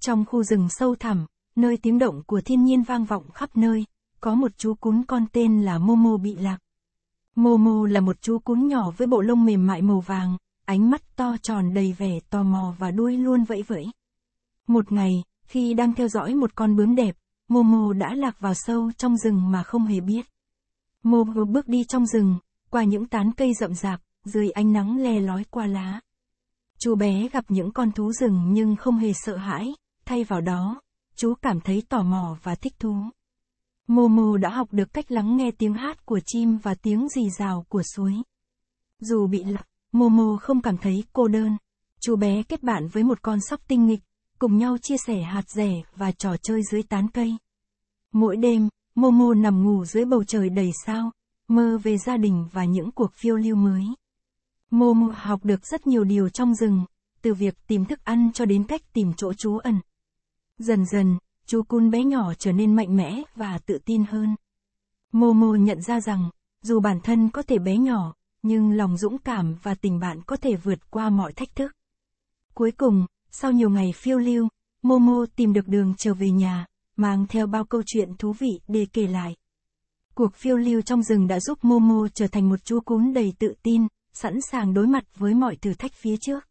Trong khu rừng sâu thẳm, nơi tiếng động của thiên nhiên vang vọng khắp nơi, có một chú cún con tên là Momo bị lạc. Momo là một chú cún nhỏ với bộ lông mềm mại màu vàng, ánh mắt to tròn đầy vẻ tò mò và đuôi luôn vẫy vẫy. Một ngày, khi đang theo dõi một con bướm đẹp, Momo đã lạc vào sâu trong rừng mà không hề biết. Momo bước đi trong rừng, qua những tán cây rậm rạp, dưới ánh nắng le lói qua lá. Chú bé gặp những con thú rừng nhưng không hề sợ hãi, Thay vào đó, chú cảm thấy tò mò và thích thú. Momo đã học được cách lắng nghe tiếng hát của chim và tiếng rì rào của suối. Dù bị lạc, Momo không cảm thấy cô đơn. Chú bé kết bạn với một con sóc tinh nghịch, cùng nhau chia sẻ hạt rẻ và trò chơi dưới tán cây. Mỗi đêm, Momo nằm ngủ dưới bầu trời đầy sao, mơ về gia đình và những cuộc phiêu lưu mới. Momo học được rất nhiều điều trong rừng, từ việc tìm thức ăn cho đến cách tìm chỗ trú ẩn. Dần dần, chú cun bé nhỏ trở nên mạnh mẽ và tự tin hơn. Momo nhận ra rằng, dù bản thân có thể bé nhỏ, nhưng lòng dũng cảm và tình bạn có thể vượt qua mọi thách thức. Cuối cùng, sau nhiều ngày phiêu lưu, Momo tìm được đường trở về nhà, mang theo bao câu chuyện thú vị để kể lại. Cuộc phiêu lưu trong rừng đã giúp Momo trở thành một chú cún đầy tự tin, sẵn sàng đối mặt với mọi thử thách phía trước.